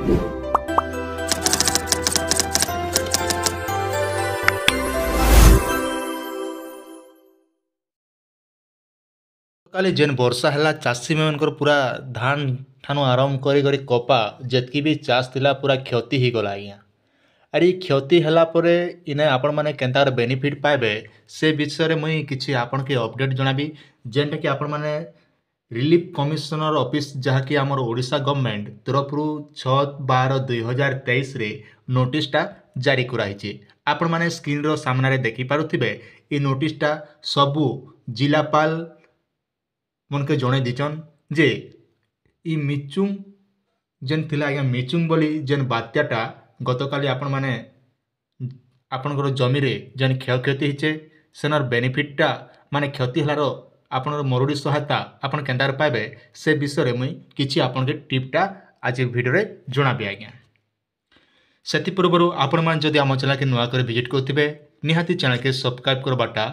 କାଲି ଯେନ୍ ବର୍ଷା ହେଲା ଚାଷୀମାନଙ୍କର ପୁରା ଧାନ ଠାନୁ ଆରମ୍ଭ କରି କରି କପା ଯେତିକି ବି ଚାଷ ଥିଲା ପୁରା କ୍ଷତି ହେଇଗଲା ଆଜ୍ଞା ଆର୍ ଏଇ କ୍ଷତି ହେଲା ପରେ ଇନେ ଆପଣମାନେ କେନ୍ତା ବେନିଫିଟ୍ ପାଇବେ ସେ ବିଷୟରେ ମୁଇଁ କିଛି ଆପଣଙ୍କୁ ଅପଡ଼େଟ୍ ଜଣାବି ଯେନ୍ଟାକି ଆପଣମାନେ ରିଲିଫ୍ କମିଶନର ଅଫିସ୍ ଯାହାକି ଆମର ଓଡ଼ିଶା ଗଭର୍ଣ୍ଣମେଣ୍ଟ ତରଫରୁ ଛଅ ବାର ଦୁଇହଜାର ତେଇଶରେ ନୋଟିସ୍ଟା ଜାରି କରାହେଇଛି ଆପଣମାନେ ସ୍କ୍ରିନ୍ର ସାମ୍ନାରେ ଦେଖିପାରୁଥିବେ ଏ ନୋଟିସ୍ଟା ସବୁ ଜିଲ୍ଲାପାଲ ମନକେ ଜଣେଇ ଦେଇଛନ୍ ଯେ ଇ ମିଚୁଙ୍ଗ ଯେନ୍ ଥିଲା ଆଜ୍ଞା ମିଚୁଙ୍ଗ ବୋଲି ଯେନ୍ ବାତ୍ୟାଟା ଗତକାଲି ଆପଣମାନେ ଆପଣଙ୍କର ଜମିରେ ଯେନ୍ କ୍ଷୟକ୍ଷତି ହେଇଛେ ସେନର୍ ବେନିଫିଟ୍ଟା ମାନେ କ୍ଷତି ହେଲାର আপনার মরুড়ি সহায়তা আপনার কেন্দার পাইবে সে বিষয়ে মুই কিছু আপনাদের টিপটা আজ ভিডিওরে জনাবি আজ্ঞা ସେଥିପୂର୍ବରୁ ଆପଣମାନେ ଯଦି ଆମ ଚ୍ୟାନେଲ୍କେ ନୂଆ କରି ଭିଜିଟ୍ କରୁଥିବେ ନିହାତି ଚ୍ୟାନେଲ୍କେ ସବସ୍କ୍ରାଇବ୍ କରବାଟା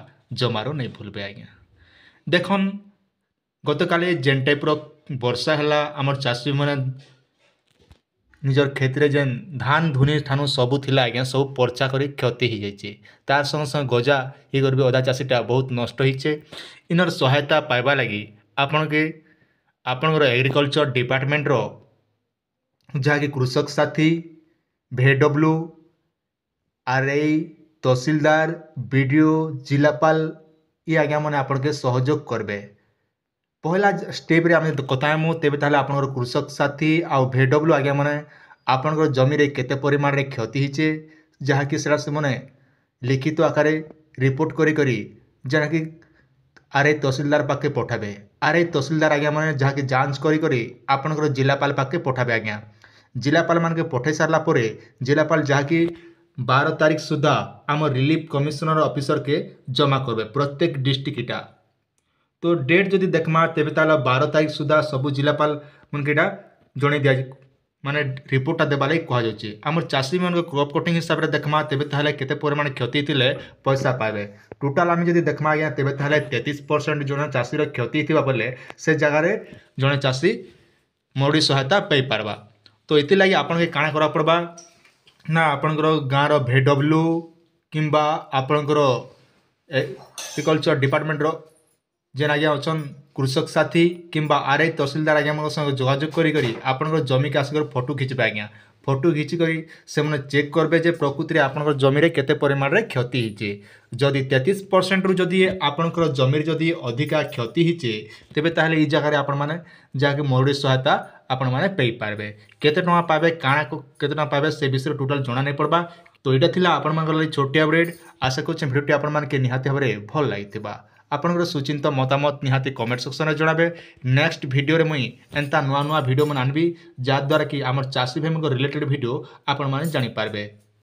ଜମାରୁ ନେଇ ଭୁଲବେ ଆଜ୍ଞା ଦେଖନ୍ ଗତକାଲି ଯେନ୍ ଟାଇପ୍ର ବର୍ଷା ହେଲା ଆମର ଚାଷୀମାନେ ନିଜର୍ କ୍ଷେତ୍ରେ ଯେନ୍ ଧାନ୍ ଧୁନି ଠାନୁ ସବୁ ଥିଲା ଆଜ୍ଞା ସବୁ ପର୍ଚା କରି କ୍ଷତି ହେଇଯାଇଛେ ତାର୍ ସଙ୍ଗେ ସଙ୍ଗେ ଗଜା ହେଇକରି ବି ଅଧା ଚାଷୀଟା ବହୁତ୍ ନଷ୍ଟ ହେଇଛେ ଇନର୍ ସହାୟତା ପାଇବା ଲାଗି ଆପଣକେ ଆପଣଙ୍କର ଏଗ୍ରିକଲଚର୍ ଡିପାର୍ଟମେଣ୍ଟର ଯାହାକି କୃଷକ ସାଥୀ ଭେ ଡବ୍ଲୁ ଆର୍ ଆଇ ତହସିଲଦାର ବି ଡ଼ି ଓ ଜିଲ୍ଲାପାଲ୍ ଇ ଆଜ୍ଞାମାନେ ଆପଣକେ ସହଯୋଗ କର୍ବେ ପହଲା ଷ୍ଟେପ୍ରେ ଆମେ କଥା କଥାହେମୁ ତେବେ ତାହେଲେ ଆପଣଙ୍କର କୃଷକ ସାଥୀ ଆଉ ଭି ଡବ୍ଲୁ ଆଜ୍ଞାମାନେ ଆପଣଙ୍କର ଜମିରେ କେତେ ପରିମାଣରେ କ୍ଷତି ହେଇଛେ ଯାହାକି ସେଟା ସେମାନେ ଲିଖିତ ଆକାରରେ ରିପୋର୍ଟ କରି କରି ଯାହାକି ଆର୍ ଆଇ ତହସିଲଦାର ପାଖକେ ପଠାବେ ଆର୍ ଆଇ ତହସିଲଦାର ଆଜ୍ଞାମାନେ ଯାହାକି ଯାଞ୍ଚ କରି କରି ଆପଣଙ୍କର ଜିଲ୍ଲାପାଳ ପାଖକେ ପଠାବେ ଆଜ୍ଞା ଜିଲ୍ଲାପାଳମାନଙ୍କୁ ପଠାଇ ସାରିଲା ପରେ ଜିଲ୍ଲାପାଳ ଯାହାକି ବାର ତାରିଖ ସୁଦ୍ଧା ଆମ ରିଲିଫ୍ କମିଶନର ଅଫିସରକେ ଜମା କରିବେ ପ୍ରତ୍ୟେକ ଡିଷ୍ଟ୍ରିକ୍ଟ ଇଟା তো ଡେଟ୍ ଯଦି ଦେଖ୍ମା ତେବେ ତାହେଲେ ବାର ତାରିଖ ସୁଦ୍ଧା ସବୁ ଜିଲ୍ଲାପାଳମାନଙ୍କୁ ଏଇଟା ଜଣେଇ ଦିଆ ମାନେ ରିପୋର୍ଟଟା ଦେବା ଲାଗି କୁହାଯାଉଛି ଆମର ଚାଷୀମାନଙ୍କ କ୍ରପ୍ କଟିଂ ହିସାବରେ ଦେଖ୍ମା ତେବେ ତାହେଲେ କେତେ ପରିମାଣ କ୍ଷତି ଥିଲେ ପଇସା ପାଇବେ ଟୋଟାଲ୍ ଆମେ ଯଦି ଦେଖ୍ମା ଆଜ୍ଞା ତେବେ ତାହେଲେ ତେତିଶ ପରସେଣ୍ଟ ଜଣେ ଚାଷୀର କ୍ଷତି ଥିବା ବୋଲେ ସେ ଜାଗାରେ ଜଣେ ଚାଷୀ ମରୁଡ଼ି ସହାୟତା ପାଇପାର୍ବା ତ ଏଥିଲାଗି ଆପଣଙ୍କୁ କାଣା କରିବାକୁ ପଡ଼ବା ନା ଆପଣଙ୍କର ଗାଁର ଭି ଡବ୍ଲ୍ୟୁ କିମ୍ବା ଆପଣଙ୍କର ଏଗ୍ରିକଲଚର୍ ଡିପାର୍ଟମେଣ୍ଟର যেন আজ্ঞা অছন কৃষক সাথী কিংবা আর আই তহসিলদার আজ্ঞা আমার সঙ্গে যোগাযোগ করি করি আপনার জমি চাষকর ফটো খিচবে আজ্ঞা ফটো খিচি করে সে চেক করবে যে প্রকৃতিরে আপনার জমিরে কেতে পরিমাণের ক্ষতি হয়েছে যদি তেত্রিশ পরসেন্টর যদি আপনার জমির যদি অধিকা ক্ষতি হয়েছে তবে তাহলে এই জায়গায় আপন মানে যাকে মরুড়ি সহায়তা আপন মানে পাইপারবে কেতে টাকা পাবে কাଣା কেতে টাকা পাবে সে বিষয়ে টোটাল জনা নাই পড়বা তো এটা লা আপনার ছোটিয়া অপডেট আশা করছি ভিডিওটি আপনার নিহতি ভাবে ভাল লাগিবা ଆପଣଙ୍କର ସୁଚିନ୍ତ ମତାମତ ନିହାତି କମେଣ୍ଟ ସେକ୍ସନ୍ରେ ଜଣାବେ ନେକ୍ସଟ ଭିଡ଼ିଓରେ ମୁଇଁ ଏନ୍ତା ନୂଆ ନୂଆ ଭିଡ଼ିଓମାନେ ଆଣିବି ଯାହାଦ୍ୱାରା କି ଆମର ଚାଷୀ ଭାଇମାନଙ୍କ ରିଲେଟେଡ଼ ଭିଡ଼ିଓ ଆପଣମାନେ ଜାଣିପାରିବେ